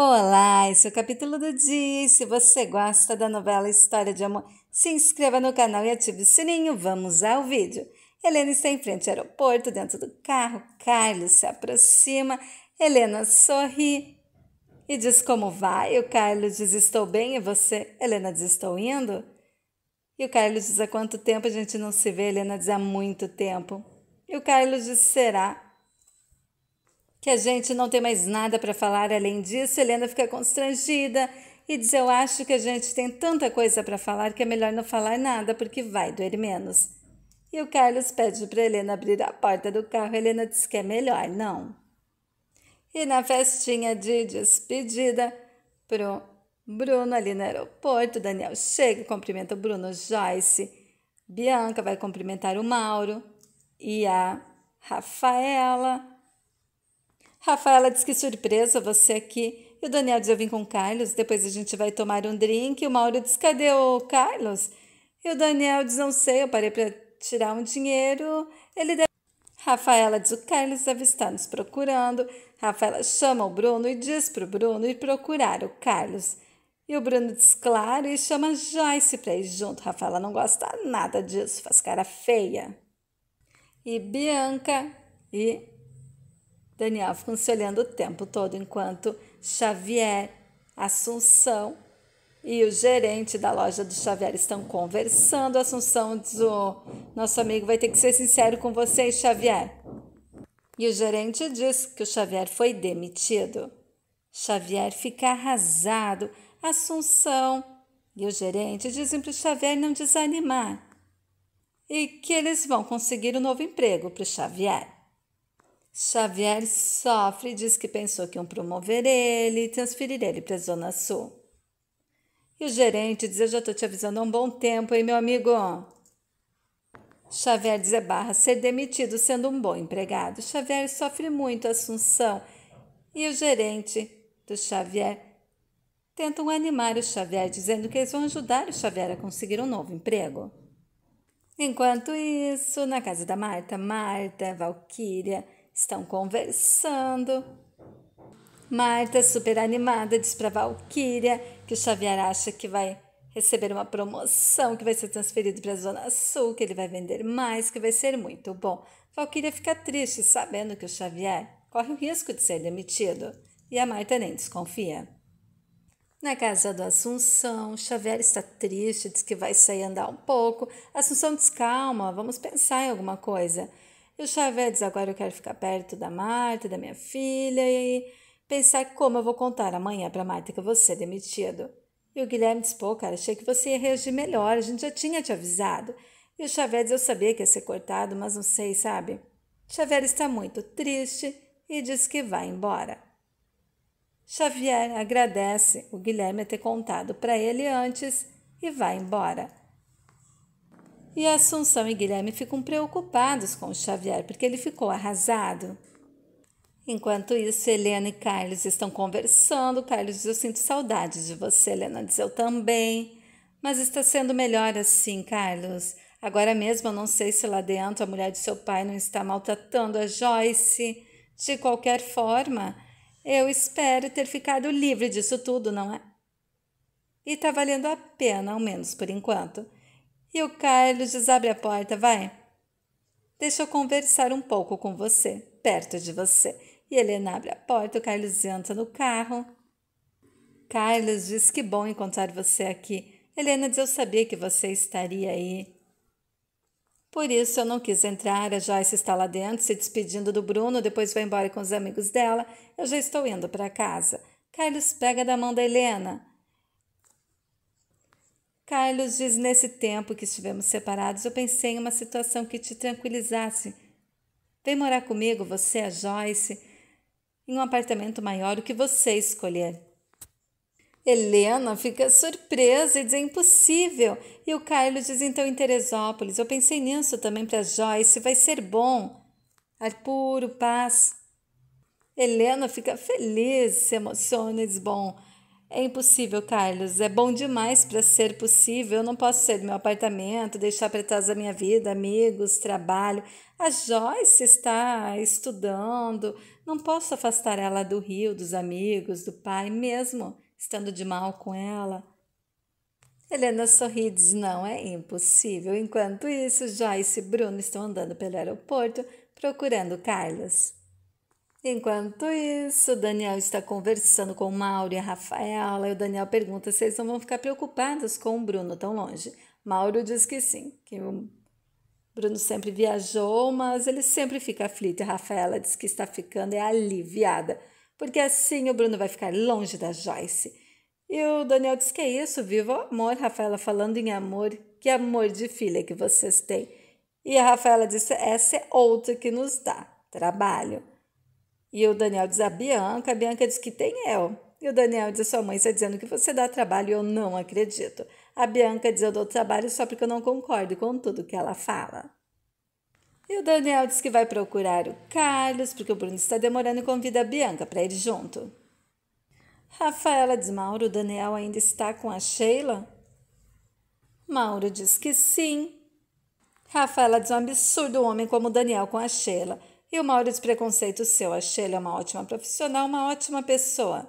Olá, esse é o capítulo do dia. E se você gosta da novela História de Amor, se inscreva no canal e ative o sininho. Vamos ao vídeo. Helena está em frente ao aeroporto, dentro do carro. Carlos se aproxima. Helena sorri e diz como vai. O Carlos diz: Estou bem. E você? Helena diz: Estou indo. E o Carlos diz: Há quanto tempo a gente não se vê? Helena diz: Há muito tempo. E o Carlos diz: Será? que a gente não tem mais nada para falar além disso. Helena fica constrangida e diz: Eu acho que a gente tem tanta coisa para falar que é melhor não falar nada porque vai doer menos. E o Carlos pede para Helena abrir a porta do carro. Helena diz que é melhor, não. E na festinha de despedida pro Bruno ali no aeroporto, Daniel chega, cumprimenta o Bruno, Joyce, Bianca vai cumprimentar o Mauro e a Rafaela. Rafaela diz que surpresa você aqui. E o Daniel diz: Eu vim com o Carlos, depois a gente vai tomar um drink. E o Mauro diz: Cadê o Carlos? E o Daniel diz: Não sei, eu parei para tirar um dinheiro. Ele deve... Rafaela diz: O Carlos deve estar nos procurando. Rafaela chama o Bruno e diz para o Bruno ir procurar o Carlos. E o Bruno diz: Claro, e chama Joyce para ir junto. Rafaela não gosta nada disso, faz cara feia. E Bianca e Daniel ficam se olhando o tempo todo, enquanto Xavier, Assunção e o gerente da loja do Xavier estão conversando. Assunção diz: o Nosso amigo vai ter que ser sincero com vocês, Xavier. E o gerente diz que o Xavier foi demitido. Xavier fica arrasado. Assunção e o gerente dizem para o Xavier não desanimar e que eles vão conseguir um novo emprego para o Xavier. Xavier sofre e diz que pensou que iam promover ele e transferir ele para a Zona Sul. E o gerente diz: Eu já estou te avisando há um bom tempo, hein, meu amigo? Xavier diz: é barra ser demitido sendo um bom empregado. Xavier sofre muito a Assunção e o gerente do Xavier tentam animar o Xavier, dizendo que eles vão ajudar o Xavier a conseguir um novo emprego. Enquanto isso, na casa da Marta, Marta, Valquíria Estão conversando. Marta, super animada, diz para Valkyria que o Xavier acha que vai receber uma promoção, que vai ser transferido para a Zona Sul, que ele vai vender mais, que vai ser muito bom. Valkyria fica triste sabendo que o Xavier corre o risco de ser demitido e a Marta nem desconfia. Na casa do Assunção, Xavier está triste, diz que vai sair andar um pouco. Assunção diz: calma, vamos pensar em alguma coisa. E o Xavier diz: agora eu quero ficar perto da Marta, da minha filha, e pensar como eu vou contar amanhã para Marta que você é demitido. E o Guilherme diz: pô, cara, achei que você ia reagir melhor, a gente já tinha te avisado. E o Xavier diz: eu sabia que ia ser cortado, mas não sei, sabe? Xavier está muito triste e diz que vai embora. Xavier agradece o Guilherme ter contado para ele antes e vai embora. E Assunção e Guilherme ficam preocupados com o Xavier, porque ele ficou arrasado. Enquanto isso, Helena e Carlos estão conversando. Carlos diz: Eu sinto saudades de você. Helena diz: Eu também. Mas está sendo melhor assim, Carlos. Agora mesmo, eu não sei se lá dentro a mulher de seu pai não está maltratando a Joyce. De qualquer forma, eu espero ter ficado livre disso tudo, não é? E está valendo a pena, ao menos por enquanto. E o Carlos diz: abre a porta, vai. Deixa eu conversar um pouco com você, perto de você. E Helena abre a porta, o Carlos entra no carro. Carlos diz: que bom encontrar você aqui. Helena diz: eu sabia que você estaria aí. Por isso eu não quis entrar. A Joyce está lá dentro, se despedindo do Bruno, depois vai embora com os amigos dela. Eu já estou indo para casa. Carlos pega da mão da Helena. Carlos diz: Nesse tempo que estivemos separados, eu pensei em uma situação que te tranquilizasse. Vem morar comigo, você, a Joyce, em um apartamento maior, o que você escolher. Helena fica surpresa e diz: é impossível. E o Carlos diz: então em Teresópolis. Eu pensei nisso também para Joyce, vai ser bom. Ar puro, paz. Helena fica feliz, se emociona e diz: bom, é impossível, Carlos. É bom demais para ser possível. Eu não posso sair do meu apartamento, deixar para trás a minha vida, amigos, trabalho. A Joyce está estudando. Não posso afastar ela do rio, dos amigos, do pai, mesmo estando de mal com ela. Helena sorri e diz: Não, é impossível. Enquanto isso, Joyce e Bruno estão andando pelo aeroporto procurando Carlos. Enquanto isso, Daniel está conversando com Mauro e a Rafaela e o Daniel pergunta se eles não vão ficar preocupados com o Bruno tão longe. Mauro diz que sim, que o Bruno sempre viajou, mas ele sempre fica aflito e Rafaela diz que está ficando é aliviada, porque assim o Bruno vai ficar longe da Joyce. E o Daniel diz que é isso, viva o amor, Rafaela falando em amor, que amor de filha que vocês têm. E a Rafaela disse: essa é outra que nos dá trabalho. E o Daniel diz a Bianca, a Bianca diz que tem eu. E o Daniel diz: Sua mãe está dizendo que você dá trabalho e eu não acredito. A Bianca diz: Eu dou trabalho só porque eu não concordo com tudo que ela fala. E o Daniel diz que vai procurar o Carlos, porque o Bruno está demorando e convida a Bianca para ir junto. Rafaela diz: Mauro, o Daniel ainda está com a Sheila? Mauro diz que sim. Rafaela diz: Um absurdo um homem como o Daniel com a Sheila. E o Mauro despreconceito seu, achei ele uma ótima profissional, uma ótima pessoa.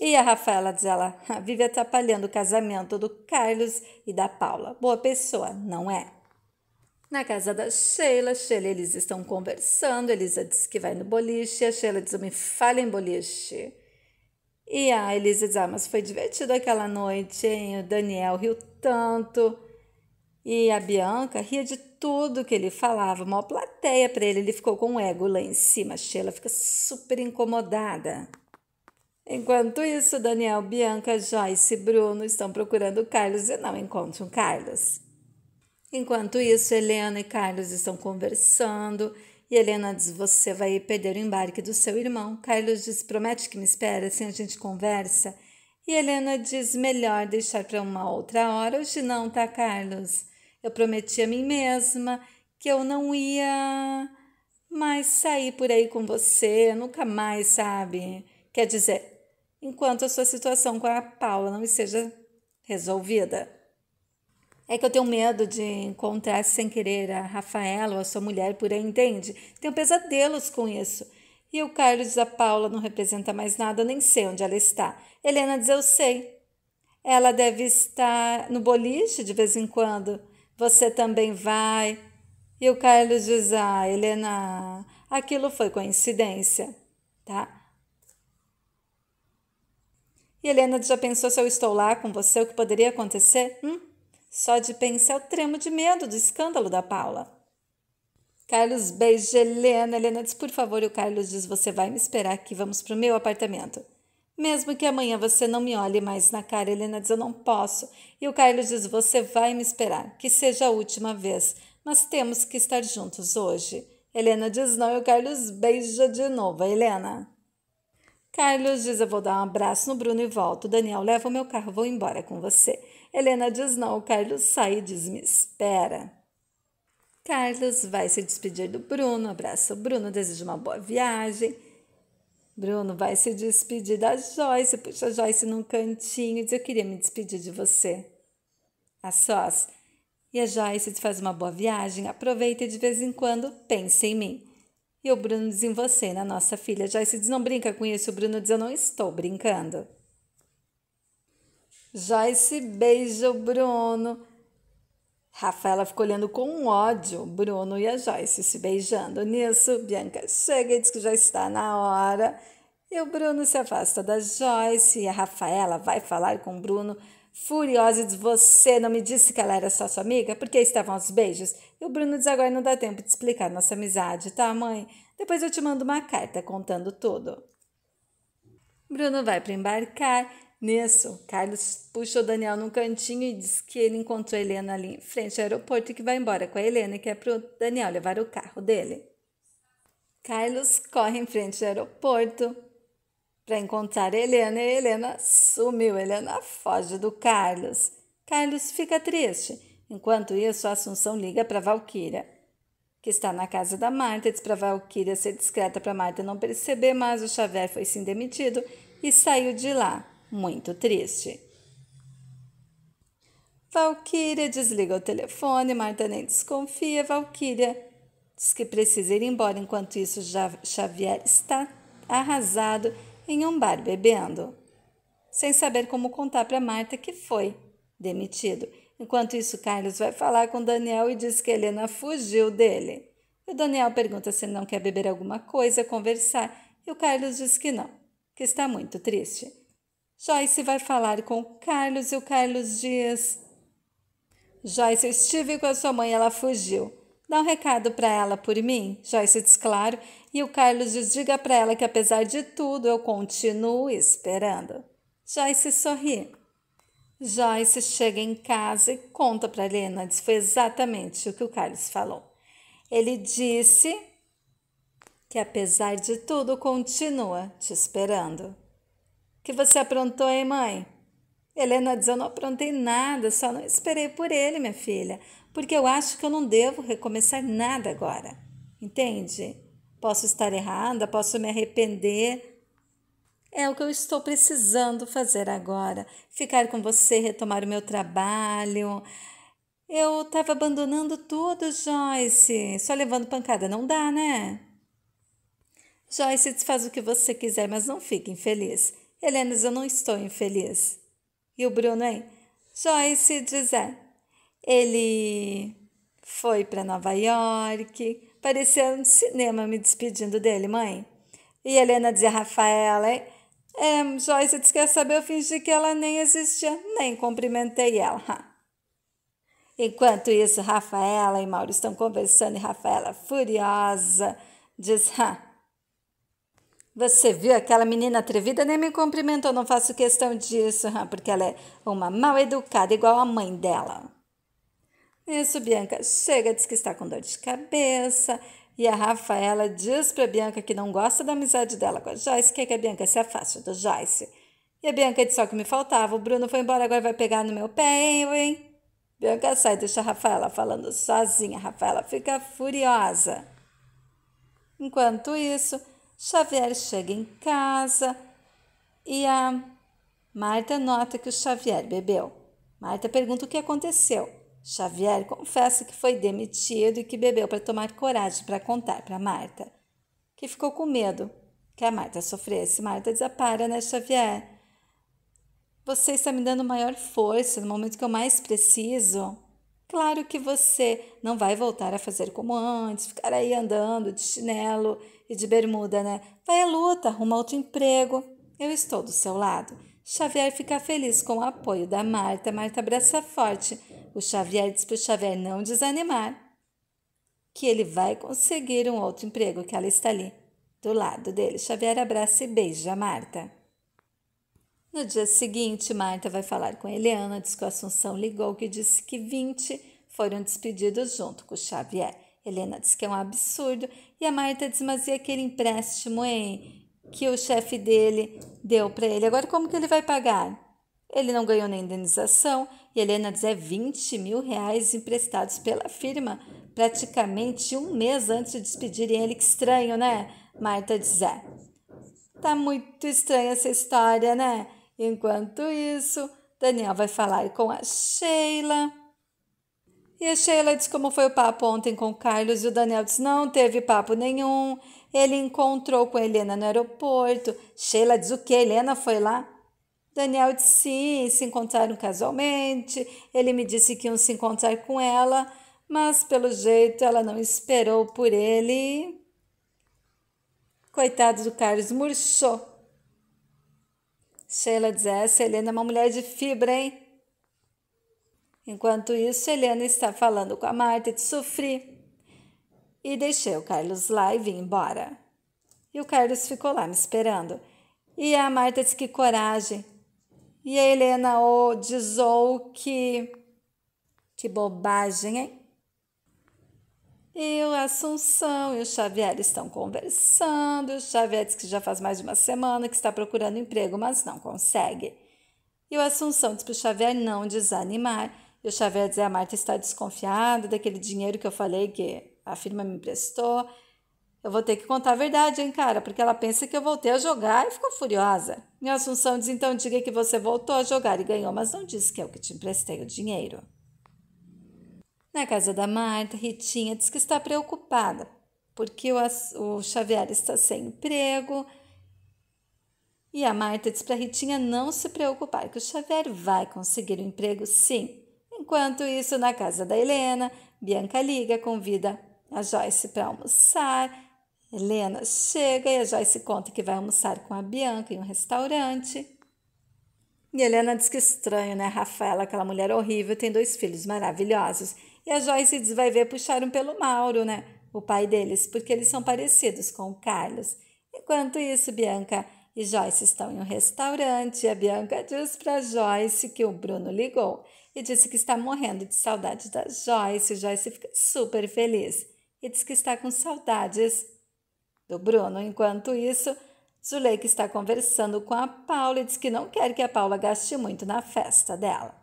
E a Rafaela, diz ela, vive atrapalhando o casamento do Carlos e da Paula. Boa pessoa, não é? Na casa da Sheila, Sheila e eles estão conversando. Elisa diz que vai no boliche. A Sheila diz: Me fala em boliche. E a Elisa diz: Ah, mas foi divertido aquela noite, hein? O Daniel riu tanto. E a Bianca ria de tudo que ele falava, uma plateia para ele, ele ficou com um ego lá em cima. Sheila fica super incomodada. Enquanto isso, Daniel, Bianca, Joyce e Bruno estão procurando Carlos e não encontram Carlos. Enquanto isso, Helena e Carlos estão conversando e Helena diz: Você vai perder o embarque do seu irmão. Carlos diz: Promete que me espera, assim a gente conversa. E Helena diz: Melhor deixar para uma outra hora. Hoje não, tá, Carlos? Eu prometi a mim mesma que eu não ia mais sair por aí com você, nunca mais, sabe? Quer dizer, enquanto a sua situação com a Paula não esteja resolvida. É que eu tenho medo de encontrar sem querer a Rafaela ou a sua mulher por aí, entende? Tenho pesadelos com isso. E o Carlos da Paula não representa mais nada, eu nem sei onde ela está. Helena diz: Eu sei. Ela deve estar no boliche de vez em quando você também vai. E o Carlos diz: Ah, Helena, aquilo foi coincidência, tá? E Helena já pensou se eu estou lá com você, o que poderia acontecer? Hum? Só de pensar, eu tremo de medo do escândalo da Paula. Carlos beija Helena. Helena diz, por favor, e o Carlos diz: Você vai me esperar aqui, vamos para o meu apartamento. Mesmo que amanhã você não me olhe mais na cara, Helena diz: Eu não posso. E o Carlos diz: Você vai me esperar, que seja a última vez, mas temos que estar juntos hoje. Helena diz não e o Carlos beija de novo. Helena. Carlos diz: Eu vou dar um abraço no Bruno e volto. Daniel, leva o meu carro, vou embora com você. Helena diz não. O Carlos sai e diz: Me espera. Carlos vai se despedir do Bruno, abraça o Bruno, deseja uma boa viagem. Bruno vai se despedir da Joyce, puxa a Joyce num cantinho e diz: Eu queria me despedir de você. A sós. E a Joyce te faz uma boa viagem, aproveita e de vez em quando pense em mim. E o Bruno diz em você, na nossa filha. A Joyce diz: Não brinca com isso. O Bruno diz: Eu não estou brincando. Joyce beija o Bruno Rafaela ficou olhando com ódio Bruno e a Joyce se beijando. Nisso, Bianca chega e diz que já está na hora. E o Bruno se afasta da Joyce e a Rafaela vai falar com o Bruno, furiosa, e diz: Você não me disse que ela era só sua amiga? Por que estavam os beijos? E o Bruno diz: Agora não dá tempo de explicar nossa amizade, tá, mãe? Depois eu te mando uma carta contando tudo. Bruno vai para embarcar Nisso, Carlos puxou Daniel num cantinho e disse que ele encontrou Helena ali em frente ao aeroporto e que vai embora com a Helena e que é para o Daniel levar o carro dele. Carlos corre em frente ao aeroporto para encontrar Helena e Helena sumiu. Helena foge do Carlos. Carlos fica triste. Enquanto isso, a Assunção liga para Valquíria, que está na casa da Marta, diz para Valquíria ser discreta para Marta não perceber, mas o Xavier foi sim demitido e saiu de lá muito triste. Valquíria desliga o telefone, Marta nem desconfia. Valquíria diz que precisa ir embora, enquanto isso Xavier está arrasado em um bar bebendo, sem saber como contar para Marta que foi demitido. Enquanto isso, Carlos vai falar com Daniel e diz que Helena fugiu dele. E o Daniel pergunta se ele não quer beber alguma coisa, conversar, e o Carlos diz que não, que está muito triste. Joyce vai falar com o Carlos e o Carlos diz: Joyce, eu estive com a sua mãe, ela fugiu. Dá um recado para ela por mim. Joyce diz claro, e o Carlos diz: diga para ela que apesar de tudo eu continuo esperando. Joyce sorri. Joyce chega em casa e conta para Helena, diz foi exatamente o que o Carlos falou. Ele disse que apesar de tudo continua te esperando que você aprontou, hein, mãe? Helena diz: Eu não aprontei nada, só não esperei por ele, minha filha, porque eu acho que eu não devo recomeçar nada agora. Entende? Posso estar errada, posso me arrepender. É o que eu estou precisando fazer agora. Ficar com você, retomar o meu trabalho. Eu estava abandonando tudo, Joyce. Só levando pancada não dá, né? Joyce, faz o que você quiser, mas não fique infeliz. Helena, eu não estou infeliz. E o Bruno, hein? Joyce é, Ele foi para Nova York, parecia um cinema me despedindo dele, mãe. E Helena dizia, Rafaela, hein? É, Joyce disse que ia saber, eu fingi que ela nem existia, nem cumprimentei ela. Enquanto isso, Rafaela e Mauro estão conversando e Rafaela, furiosa, diz: ah, você viu aquela menina atrevida nem me cumprimentou, não faço questão disso, porque ela é uma mal educada igual a mãe dela. Isso, Bianca. Chega, diz que está com dor de cabeça. E a Rafaela diz para Bianca que não gosta da amizade dela com a Joyce, quer é que a Bianca se afaste do Joyce. E a Bianca disse só que me faltava. O Bruno foi embora, agora vai pegar no meu pé, hein, hein? Bianca sai, deixa a Rafaela falando sozinha. A Rafaela fica furiosa. Enquanto isso, Xavier chega em casa e a Marta nota que o Xavier bebeu. Marta pergunta o que aconteceu. Xavier confessa que foi demitido e que bebeu para tomar coragem para contar para Marta, que ficou com medo que a Marta sofresse. Marta desapara, ah, né, Xavier? Você está me dando maior força no momento que eu mais preciso. Claro que você não vai voltar a fazer como antes, ficar aí andando de chinelo e de bermuda, né? Vai à luta, arruma outro emprego. Eu estou do seu lado. Xavier fica feliz com o apoio da Marta. Marta abraça forte. O Xavier diz para o Xavier não desanimar, que ele vai conseguir um outro emprego, que ela está ali do lado dele. Xavier abraça e beija a Marta. No dia seguinte, Marta vai falar com Eliana, diz que a Assunção ligou que disse que 20 foram despedidos junto com o Xavier. Helena diz que é um absurdo e a Marta diz, mas e aquele empréstimo, hein? Que o chefe dele deu para ele. Agora como que ele vai pagar? Ele não ganhou nem indenização e Helena diz é 20 mil reais emprestados pela firma praticamente um mês antes de despedirem ele. Que estranho, né? Marta diz é. Tá muito estranha essa história, né? Enquanto isso, Daniel vai falar com a Sheila. E a Sheila diz como foi o papo ontem com o Carlos e o Daniel diz não teve papo nenhum. Ele encontrou com a Helena no aeroporto. Sheila diz o que? Helena foi lá? Daniel diz sim, se encontraram casualmente. Ele me disse que iam se encontrar com ela, mas pelo jeito ela não esperou por ele. Coitado do Carlos, murchou Sheila diz: essa Helena é uma mulher de fibra, hein? Enquanto isso, Helena está falando com a Marta de sofrer. E deixei o Carlos lá e vim embora. E o Carlos ficou lá me esperando. E a Marta disse que coragem. E a Helena oh, dizou oh, que. Que bobagem, hein? Eu, a Assunção e o Xavier estão conversando. O Xavier diz que já faz mais de uma semana que está procurando emprego, mas não consegue. E o Assunção diz para o Xavier não desanimar. E o Xavier diz: é, a Marta está desconfiada daquele dinheiro que eu falei que a firma me emprestou. Eu vou ter que contar a verdade, hein, cara, porque ela pensa que eu voltei a jogar e ficou furiosa. E o Assunção diz: então diga que você voltou a jogar e ganhou, mas não disse que é o que te emprestei o dinheiro. Na casa da Marta, Ritinha diz que está preocupada porque o, o Xavier está sem emprego. E a Marta diz para Ritinha não se preocupar, que o Xavier vai conseguir o um emprego sim. Enquanto isso, na casa da Helena, Bianca liga, convida a Joyce para almoçar. Helena chega e a Joyce conta que vai almoçar com a Bianca em um restaurante. E Helena diz que estranho, né? Rafaela, aquela mulher horrível, tem dois filhos maravilhosos e a Joyce vai ver, puxaram pelo Mauro, né? O pai deles, porque eles são parecidos com o Carlos. Enquanto isso, Bianca e Joyce estão em um restaurante. A Bianca diz para Joyce que o Bruno ligou e disse que está morrendo de saudade da Joyce. Joyce fica super feliz e diz que está com saudades do Bruno. Enquanto isso, Zuleika está conversando com a Paula e diz que não quer que a Paula gaste muito na festa dela.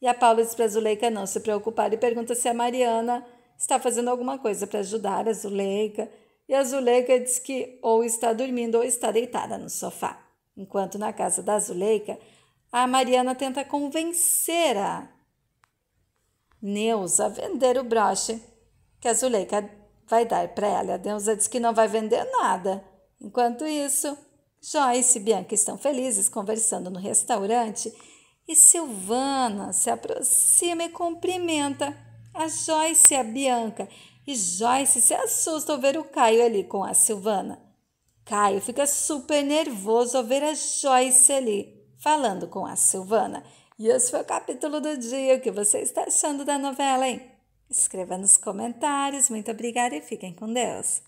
E a Paula diz para a Zuleika não se preocupar e pergunta se a Mariana está fazendo alguma coisa para ajudar a Zuleika. E a Zuleika diz que ou está dormindo ou está deitada no sofá. Enquanto na casa da Zuleika, a Mariana tenta convencer a Neuza a vender o broche que a Zuleika vai dar para ela. A Neuza diz que não vai vender nada. Enquanto isso, Joyce e Bianca estão felizes conversando no restaurante e Silvana se aproxima e cumprimenta a Joyce e a Bianca. E Joyce se assusta ao ver o Caio ali com a Silvana. Caio fica super nervoso ao ver a Joyce ali falando com a Silvana. E esse foi o capítulo do dia. O que você está achando da novela, hein? Escreva nos comentários. Muito obrigada e fiquem com Deus.